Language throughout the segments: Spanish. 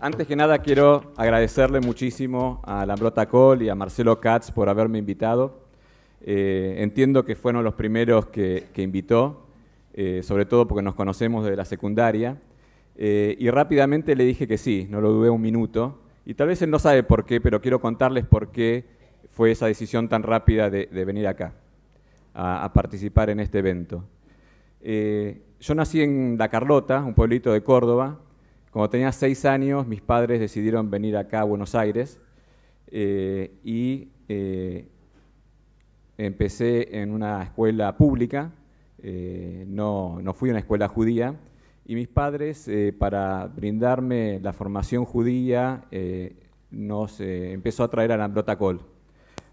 Antes que nada quiero agradecerle muchísimo a Lambrota Cole y a Marcelo Katz por haberme invitado. Eh, entiendo que fueron los primeros que, invitó, eh, sobre todo porque nos conocemos desde la secundaria. Eh, y rápidamente le dije que sí, no lo dudé un minuto. Y tal vez él no sabe por qué, pero quiero contarles por qué fue esa decisión tan rápida de venir acá a, participar en este evento. Eh, yo nací en La Carlota, un pueblito de Córdoba. Cuando tenía seis años, mis padres decidieron venir acá a Buenos Aires eh, y eh, empecé en una escuela pública, no, no, fui a una escuela judía, y mis padres, para brindarme la formación judía, nos empezó a traer a la Brotacol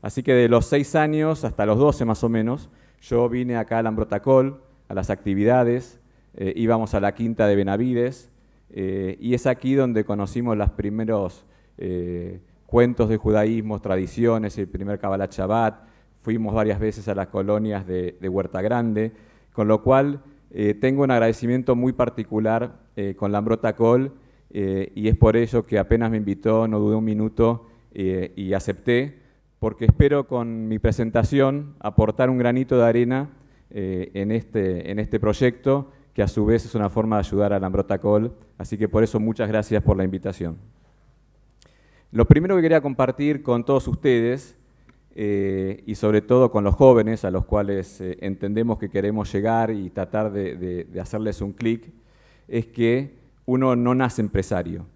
Así que de los seis años hasta los doce más o menos, yo vine acá a Lambrotacol a las actividades, eh, íbamos a la quinta de Benavides, eh, y es aquí donde conocimos los primeros eh, cuentos de judaísmo, tradiciones, el primer Kabbalah Shabbat, fuimos varias veces a las colonias de, de Huerta Grande, con lo cual tengo un agradecimiento muy particular con Lambrotacol y es por ello que apenas me invitó, no dudé un minuto y acepté, porque espero con mi presentación aportar un granito de arena eh, este, en, este, proyecto, que a su vez es una forma de ayudar a Lambrotacol, así que por eso muchas gracias por la invitación. Lo primero que quería compartir con todos ustedes, eh, y sobre todo con los jóvenes a los cuales eh, entendemos que queremos llegar y tratar de hacerles un clic, es que uno no nace empresario.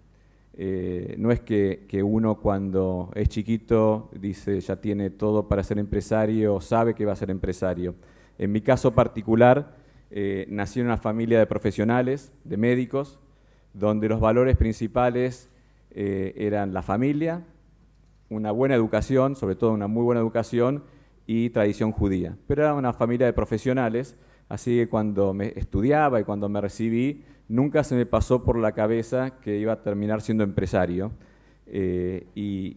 Eh, no es que, uno cuando es chiquito dice ya tiene todo para ser empresario sabe que va a ser empresario. En mi caso particular, eh, nací en una familia de profesionales, de médicos, donde los valores principales eh, eran la familia, una buena educación, sobre todo una muy buena educación, y tradición judía. Pero era una familia de profesionales Así que cuando me estudiaba y cuando me recibí, nunca se me pasó por la cabeza que iba a terminar siendo empresario. Eh, y,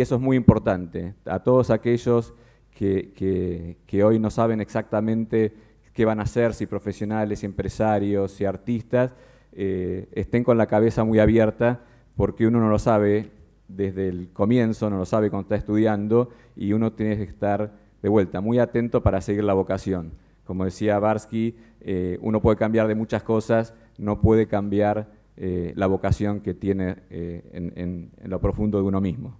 eso es muy importante. A todos aquellos que, hoy no saben exactamente qué van a hacer, si profesionales, si empresarios, si artistas, eh, estén con la cabeza muy abierta porque uno no lo sabe desde el comienzo, no lo sabe cuando está estudiando y uno tiene que estar de vuelta muy atento para seguir la vocación. Como decía Barsky, eh, uno puede cambiar de muchas cosas, no puede cambiar eh, la vocación que tiene eh, en, lo profundo de uno mismo.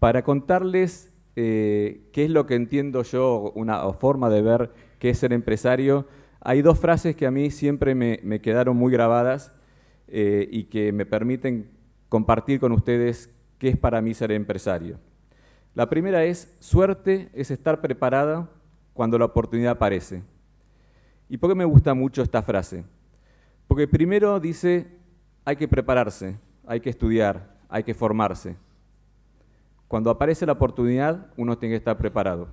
Para contarles qué es lo que entiendo yo, una forma de ver qué es ser empresario, hay dos frases que a mí siempre me, me quedaron muy grabadas y que me permiten compartir con ustedes qué es para mí ser empresario. La primera es, suerte es estar preparado cuando la oportunidad aparece. ¿Y por qué me gusta mucho esta frase? Porque primero dice, hay que prepararse, hay que estudiar, hay que formarse. Cuando aparece la oportunidad, uno tiene que estar preparado.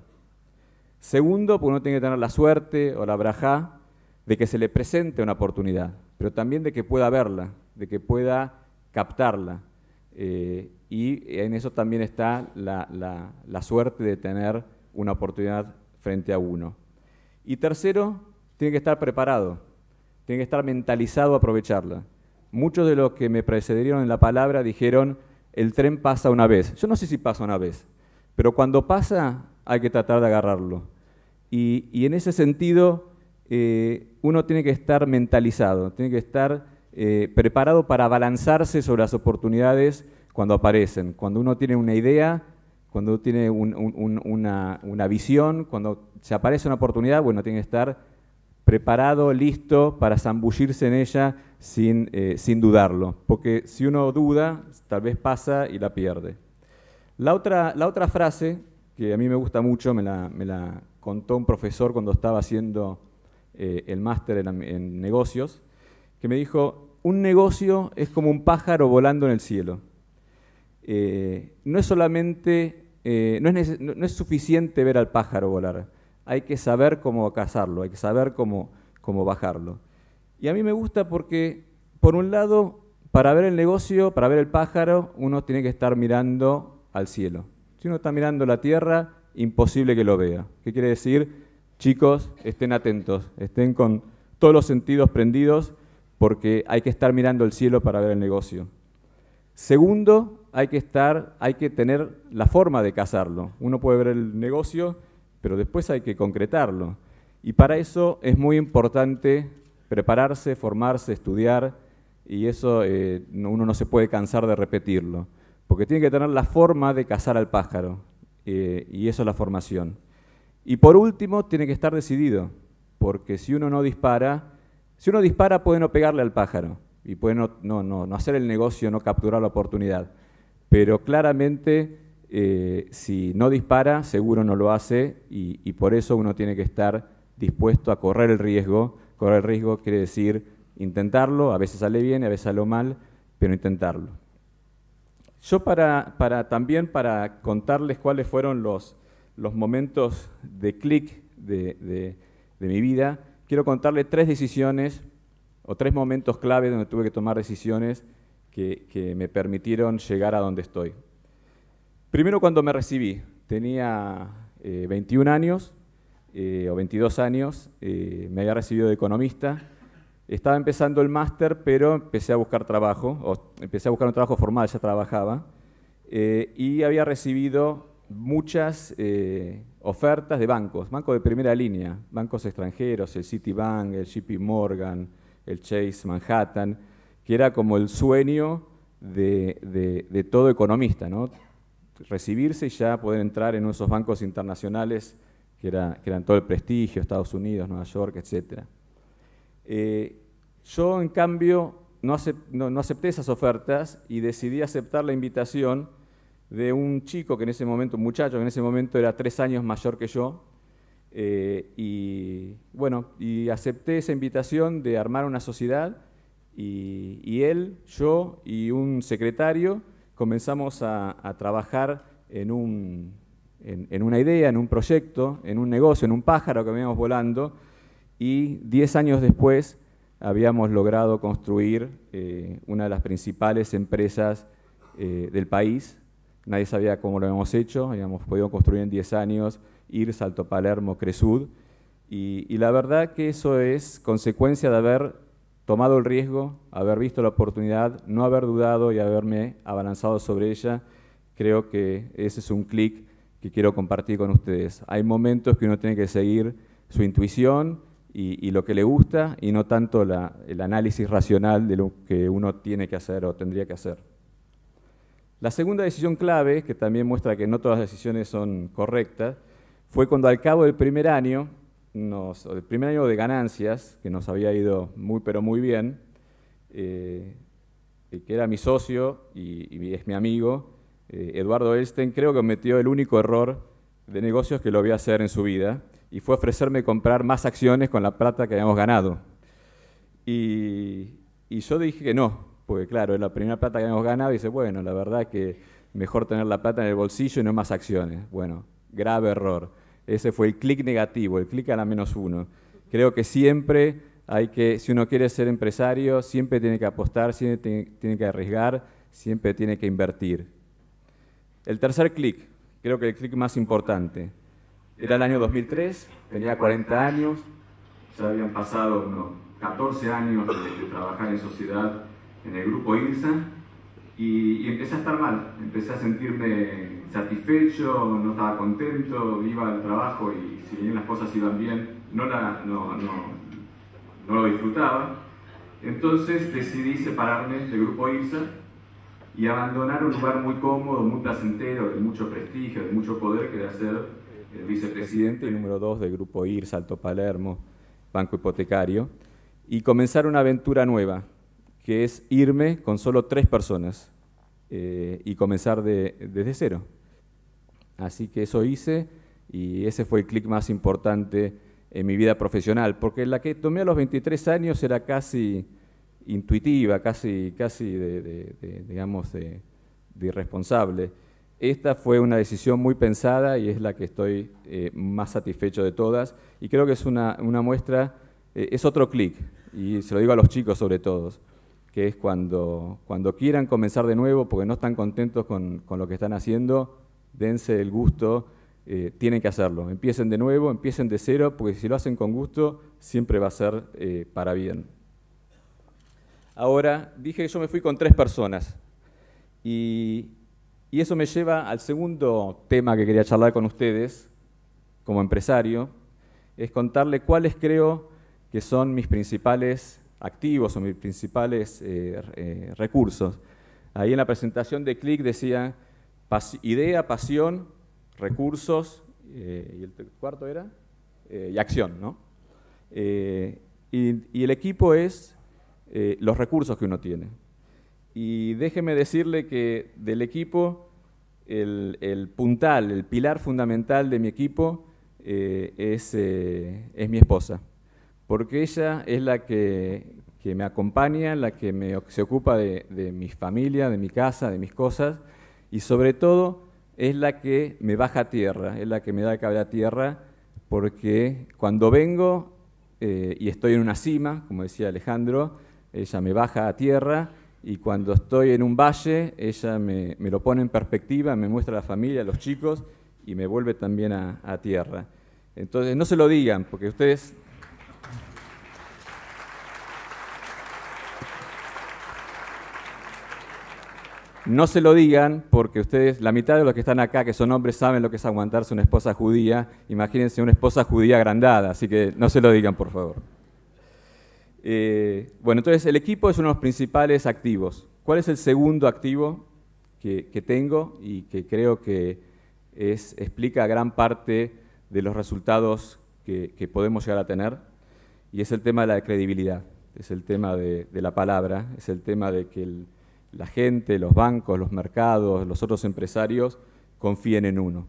Segundo, porque uno tiene que tener la suerte o la braja de que se le presente una oportunidad, pero también de que pueda verla, de que pueda captarla. Eh, y en eso también está la, la suerte de tener una oportunidad frente a uno. Y tercero, tiene que estar preparado, tiene que estar mentalizado a aprovecharla. Muchos de los que me precedieron en la palabra dijeron, el tren pasa una vez. Yo no sé si pasa una vez, pero cuando pasa hay que tratar de agarrarlo. Y, en ese sentido, eh, uno tiene que estar mentalizado, tiene que estar eh, preparado para balanzarse sobre las oportunidades cuando aparecen. Cuando uno tiene una idea, cuando tiene una, visión, cuando se aparece una oportunidad, bueno, tiene que estar preparado, listo para zambullirse en ella eh, sin, dudarlo. Porque si uno duda, tal vez pasa y la pierde. La otra, la otra frase, que a mí me gusta mucho, me la, contó un profesor cuando estaba haciendo eh, el máster en, negocios, que me dijo, un negocio es como un pájaro volando en el cielo. Eh, no es solamente eh, no, es suficiente ver al pájaro volar, hay que saber cómo cazarlo, hay que saber cómo, cómo bajarlo. Y a mí me gusta porque, por un lado, para ver el negocio, para ver el pájaro, uno tiene que estar mirando al cielo. Si uno está mirando la tierra, imposible que lo vea. ¿Qué quiere decir? Chicos, estén atentos, estén con todos los sentidos prendidos porque hay que estar mirando el cielo para ver el negocio. Segundo, hay que tener la forma de cazarlo, Uno puede ver el negocio, pero después hay que concretarlo. Y para eso es muy importante prepararse, formarse, estudiar, y eso eh, uno no se puede cansar de repetirlo, porque tiene que tener la forma de cazar al pájaro, eh, y eso es la formación. Y por último, tiene que estar decidido, porque si uno no dispara, si uno dispara puede no pegarle al pájaro, y puede no hacer el negocio, no capturar la oportunidad pero claramente eh, si no dispara, seguro no lo hace y, por eso uno tiene que estar dispuesto a correr el riesgo. Correr el riesgo quiere decir intentarlo, a veces sale bien, a veces sale mal, pero intentarlo. Yo para, también para contarles cuáles fueron los, momentos de clic de, mi vida, quiero contarles tres decisiones o tres momentos clave donde tuve que tomar decisiones que, me permitieron llegar a donde estoy. Primero cuando me recibí, tenía 21 eh, años eh, o 22 años, eh, me había recibido de economista, estaba empezando el máster, pero empecé a buscar trabajo, o empecé a buscar un trabajo formal, ya trabajaba, y había recibido muchas ofertas de bancos, bancos de primera línea, bancos extranjeros, el Citibank, el JP Morgan, el Chase Manhattan, que era como el sueño de, todo economista, ¿no? recibirse y ya poder entrar en esos bancos internacionales que, eran todo el prestigio, Estados Unidos, Nueva York, etc. Eh, yo, en cambio, no, acepté esas ofertas y decidí aceptar la invitación de un chico que en ese momento, un muchacho que en ese momento era tres años mayor que yo, eh, y bueno, y acepté esa invitación de armar una sociedad y, él, yo y un secretario comenzamos a, trabajar en, una idea, en un proyecto, en un negocio, en un pájaro que veníamos volando y diez años después habíamos logrado construir eh, una de las principales empresas eh, del país. Nadie sabía cómo lo habíamos hecho, habíamos podido construir en 10 años IR, Salto Palermo, Cresud. y, la verdad que eso es consecuencia de haber tomado el riesgo, haber visto la oportunidad, no haber dudado y haberme abalanzado sobre ella, creo que ese es un clic que quiero compartir con ustedes. Hay momentos que uno tiene que seguir su intuición y, lo que le gusta y no tanto el análisis racional de lo que uno tiene que hacer o tendría que hacer. La segunda decisión clave, que también muestra que no todas las decisiones son correctas, fue cuando al cabo del primer año el primer año de ganancias, que nos había ido muy pero muy bien, eh, que era mi socio y, es mi amigo, eh, Eduardo Elsten, creo que cometió el único error de negocios que lo había hacer en su vida, y fue ofrecerme comprar más acciones con la plata que habíamos ganado. Y, y yo dije que no, porque claro, es la primera plata que habíamos ganado, y dice, bueno, la verdad que mejor tener la plata en el bolsillo y no más acciones. Bueno, grave error ese fue el clic negativo, el clic a la menos uno. Creo que siempre hay que, si uno quiere ser empresario, siempre tiene que apostar, siempre tiene, que arriesgar, siempre tiene que invertir. El tercer clic, creo que el clic más importante. Era el año 2003, tenía 40 años, ya habían pasado unos 14 años de, trabajar en sociedad en el grupo INSA y, y empecé a estar mal, empecé a sentirme satisfecho, no estaba contento, iba al trabajo y si bien las cosas iban bien, no, la, no, no, no lo disfrutaba. Entonces decidí separarme del grupo IRSA y abandonar un lugar muy cómodo, muy placentero, de mucho prestigio, de mucho poder, que era ser el vicepresidente número 2 del grupo IRSA, Alto Palermo, Banco Hipotecario, y comenzar una aventura nueva, que es irme con solo tres personas eh, y comenzar de, desde cero. Así que eso hice y ese fue el clic más importante en mi vida profesional, porque la que tomé a los 23 años era casi intuitiva, casi, casi de, digamos, de, irresponsable. Esta fue una decisión muy pensada y es la que estoy eh, más satisfecho de todas y creo que es una, muestra, eh, es otro clic, y se lo digo a los chicos sobre todo, que es cuando, quieran comenzar de nuevo porque no están contentos con lo que están haciendo, dense el gusto, eh, tienen que hacerlo. Empiecen de nuevo, empiecen de cero, porque si lo hacen con gusto, siempre va a ser eh, para bien. Ahora, dije que yo me fui con tres personas. Y, eso me lleva al segundo tema que quería charlar con ustedes, como empresario, es contarle cuáles creo que son mis principales activos o mis principales eh, recursos. Ahí en la presentación de Click decía idea, pasión, recursos, eh, y el cuarto era, eh, y acción, ¿no? Eh, y, el equipo es los recursos que uno tiene. Y déjeme decirle que del equipo, el, puntal, el pilar fundamental de mi equipo es, mi esposa, porque ella es la que, me acompaña, la que se ocupa de, de mi familia, de mi casa, de mis cosas, y sobre todo es la que me baja a tierra, es la que me da cable a tierra, porque cuando vengo eh, y estoy en una cima, como decía Alejandro, ella me baja a tierra y cuando estoy en un valle, ella me, lo pone en perspectiva, me muestra a la familia, a los chicos y me vuelve también a tierra. Entonces, no se lo digan, porque ustedes No se lo digan porque ustedes, la mitad de los que están acá, que son hombres, saben lo que es aguantarse una esposa judía. Imagínense una esposa judía agrandada, así que no se lo digan, por favor. Eh, bueno, entonces el equipo es uno de los principales activos. ¿Cuál es el segundo activo que, tengo y que creo que explica gran parte de los resultados que, podemos llegar a tener? Y es el tema de la credibilidad, es el tema de la palabra, es el tema de que el la gente, los bancos, los mercados, los otros empresarios confíen en uno.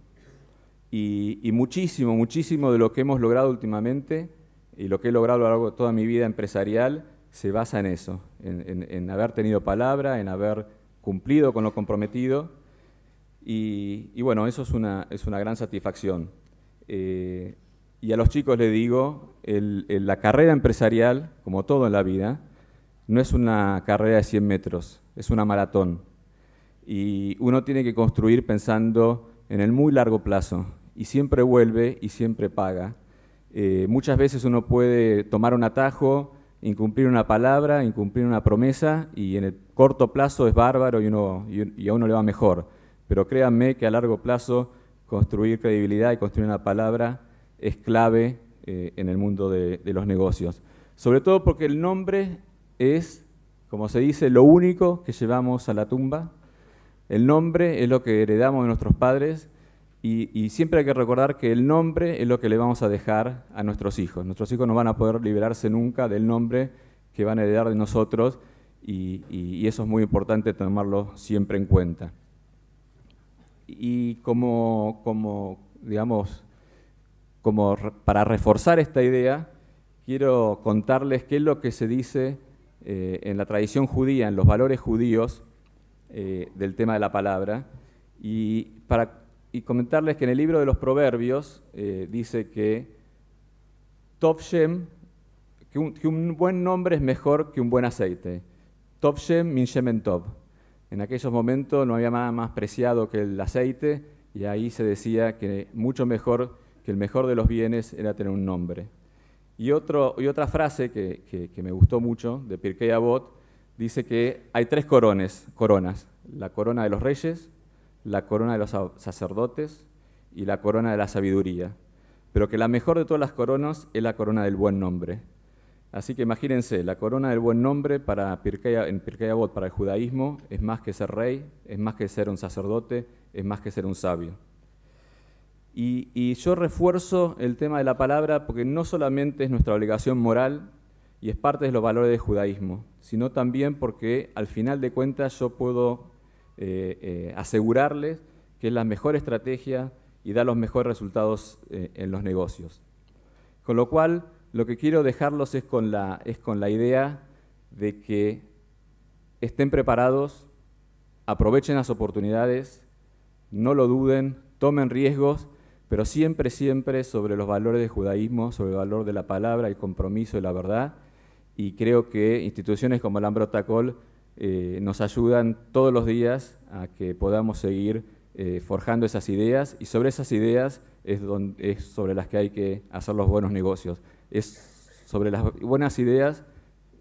Y, muchísimo, muchísimo de lo que hemos logrado últimamente y lo que he logrado a lo largo de toda mi vida empresarial se basa en eso, en, haber tenido palabra, en haber cumplido con lo comprometido. Y, bueno, eso es una, gran satisfacción. Eh, y a los chicos les digo, la carrera empresarial, como todo en la vida, no es una carrera de 100 metros, es una maratón. Y uno tiene que construir pensando en el muy largo plazo. Y siempre vuelve y siempre paga. Eh, muchas veces uno puede tomar un atajo, incumplir una palabra, incumplir una promesa, y en el corto plazo es bárbaro y, uno, y, a uno le va mejor. Pero créanme que a largo plazo construir credibilidad y construir una palabra es clave eh, en el mundo de los negocios. Sobre todo porque el nombre es como se dice, lo único que llevamos a la tumba, el nombre es lo que heredamos de nuestros padres y, siempre hay que recordar que el nombre es lo que le vamos a dejar a nuestros hijos. Nuestros hijos no van a poder liberarse nunca del nombre que van a heredar de nosotros y, eso es muy importante tomarlo siempre en cuenta. Y como, digamos, como para reforzar esta idea, quiero contarles qué es lo que se dice eh, en la tradición judía, en los valores judíos eh, del tema de la palabra. Y, para, comentarles que en el libro de los Proverbios eh, dice que que un, buen nombre es mejor que un buen aceite. en En aquellos momentos no había nada más preciado que el aceite y ahí se decía que mucho mejor que el mejor de los bienes era tener un nombre. Y, otra frase que, me gustó mucho de Pirkei Avot dice que hay tres corones, coronas, la corona de los reyes, la corona de los sacerdotes y la corona de la sabiduría, pero que la mejor de todas las coronas es la corona del buen nombre. Así que imagínense, la corona del buen nombre para en Pirkei Avot, para el judaísmo, es más que ser rey, es más que ser un sacerdote, es más que ser un sabio. Y, yo refuerzo el tema de la palabra porque no solamente es nuestra obligación moral y es parte de los valores del judaísmo, sino también porque al final de cuentas yo puedo eh, eh, asegurarles que es la mejor estrategia y da los mejores resultados eh, en los negocios. Con lo cual, lo que quiero dejarlos es con la, es con la idea de que estén preparados, aprovechen las oportunidades, no lo duden, tomen riesgos pero siempre, siempre sobre los valores del judaísmo, sobre el valor de la palabra, el compromiso y la verdad. Y creo que instituciones como el Ambrotacol eh, nos ayudan todos los días a que podamos seguir eh, forjando esas ideas y sobre esas ideas es, donde, es sobre las que hay que hacer los buenos negocios. Es sobre las buenas ideas,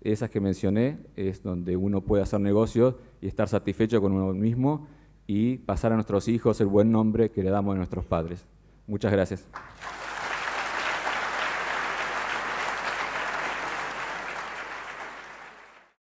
esas que mencioné, es donde uno puede hacer negocios y estar satisfecho con uno mismo y pasar a nuestros hijos el buen nombre que le damos a nuestros padres. Muchas gracias.